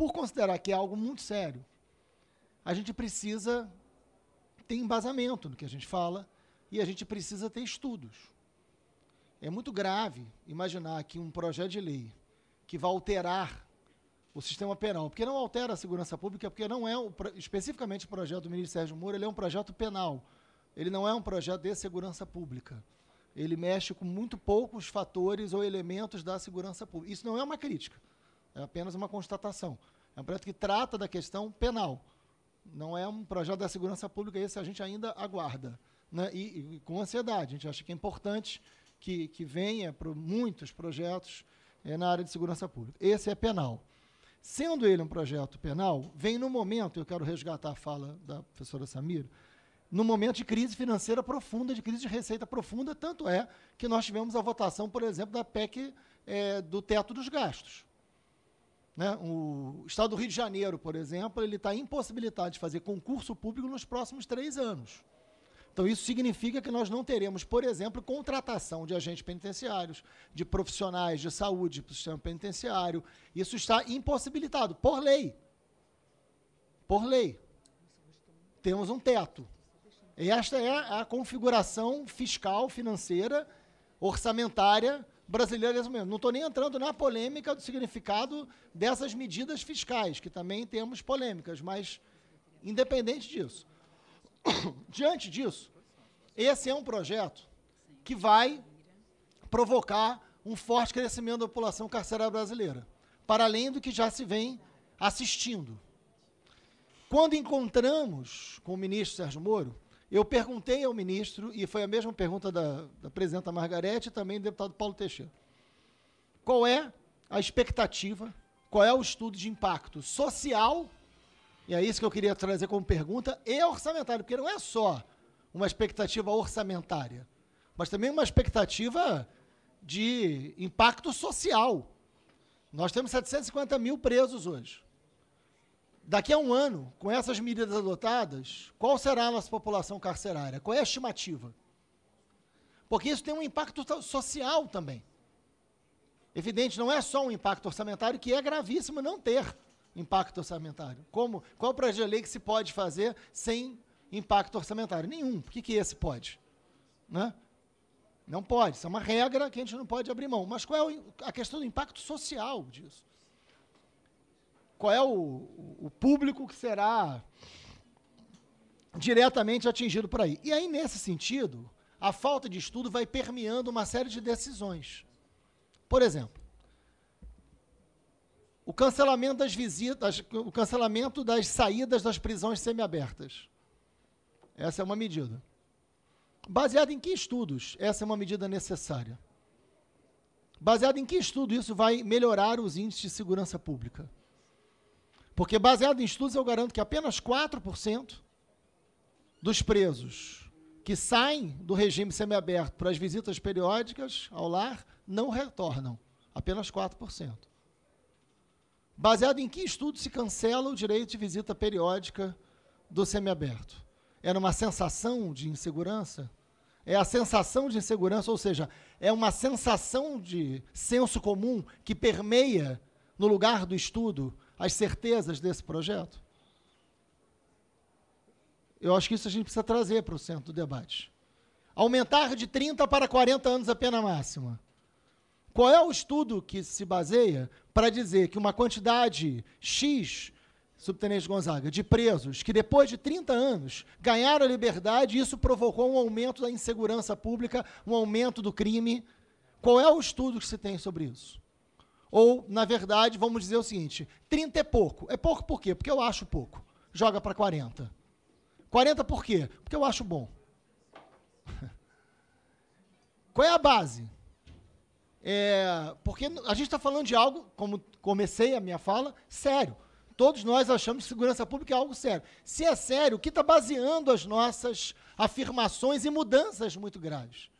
por considerar que é algo muito sério, a gente precisa ter embasamento no que a gente fala e a gente precisa ter estudos. É muito grave imaginar que um projeto de lei que vai alterar o sistema penal, porque não altera a segurança pública, porque não é o, especificamente o projeto do ministro Sérgio Moro, ele é um projeto penal. Ele não é um projeto de segurança pública. Ele mexe com muito poucos fatores ou elementos da segurança pública. Isso não é uma crítica. É apenas uma constatação. É um projeto que trata da questão penal. Não é um projeto da segurança pública, esse a gente ainda aguarda. Né? E, e com ansiedade. A gente acha que é importante que, que venha para muitos projetos é, na área de segurança pública. Esse é penal. Sendo ele um projeto penal, vem no momento, eu quero resgatar a fala da professora Samir, no momento de crise financeira profunda, de crise de receita profunda, tanto é que nós tivemos a votação, por exemplo, da PEC é, eh, do teto dos gastos. Né? O Estado do Rio de Janeiro, por exemplo, ele está impossibilitado de fazer concurso público nos próximos três anos. Então, isso significa que nós não teremos, por exemplo, contratação de agentes penitenciários, de profissionais de saúde para o sistema penitenciário. Isso está impossibilitado por lei. Por lei. Temos um teto. E esta é a configuração fiscal, financeira, orçamentária brasileiras é mesmo. Não estou nem entrando na polêmica do significado dessas medidas fiscais, que também temos polêmicas, mas independente disso. Diante disso, esse é um projeto que vai provocar um forte crescimento da população carcerária brasileira, para além do que já se vem assistindo. Quando encontramos com o ministro Sérgio Moro, eu perguntei ao ministro, e foi a mesma pergunta da, da presidenta Margarete e também do deputado Paulo Teixeira. Qual é a expectativa, qual é o estudo de impacto social, e é isso que eu queria trazer como pergunta, e orçamentário, porque não é só uma expectativa orçamentária, mas também uma expectativa de impacto social. Nós temos 750 mil presos hoje. Daqui a um ano, com essas medidas adotadas, qual será a nossa população carcerária? Qual é a estimativa? Porque isso tem um impacto social também. Evidente, não é só um impacto orçamentário, que é gravíssimo não ter impacto orçamentário. Como, qual projeto de lei que se pode fazer sem impacto orçamentário? Nenhum. Por que, que esse pode? Né? Não pode. Isso é uma regra que a gente não pode abrir mão. Mas qual é a questão do impacto social disso? qual é o, o público que será diretamente atingido por aí. E aí, nesse sentido, a falta de estudo vai permeando uma série de decisões. Por exemplo, o cancelamento das visitas, o cancelamento das saídas das prisões semiabertas. Essa é uma medida. Baseado em que estudos essa é uma medida necessária? Baseado em que estudo isso vai melhorar os índices de segurança pública? Porque, baseado em estudos, eu garanto que apenas 4% dos presos que saem do regime semiaberto para as visitas periódicas ao lar não retornam. Apenas 4%. Baseado em que estudo se cancela o direito de visita periódica do semiaberto? É numa sensação de insegurança? É a sensação de insegurança, ou seja, é uma sensação de senso comum que permeia no lugar do estudo as certezas desse projeto? Eu acho que isso a gente precisa trazer para o centro do debate. Aumentar de 30 para 40 anos a pena máxima. Qual é o estudo que se baseia para dizer que uma quantidade X, subtenente Gonzaga, de presos que depois de 30 anos ganharam a liberdade, isso provocou um aumento da insegurança pública, um aumento do crime? Qual é o estudo que se tem sobre isso? Ou, na verdade, vamos dizer o seguinte: 30 é pouco. É pouco por quê? Porque eu acho pouco. Joga para 40. 40 por quê? Porque eu acho bom. Qual é a base? É, porque a gente está falando de algo, como comecei a minha fala, sério. Todos nós achamos que segurança pública é algo sério. Se é sério, o que está baseando as nossas afirmações e mudanças muito graves?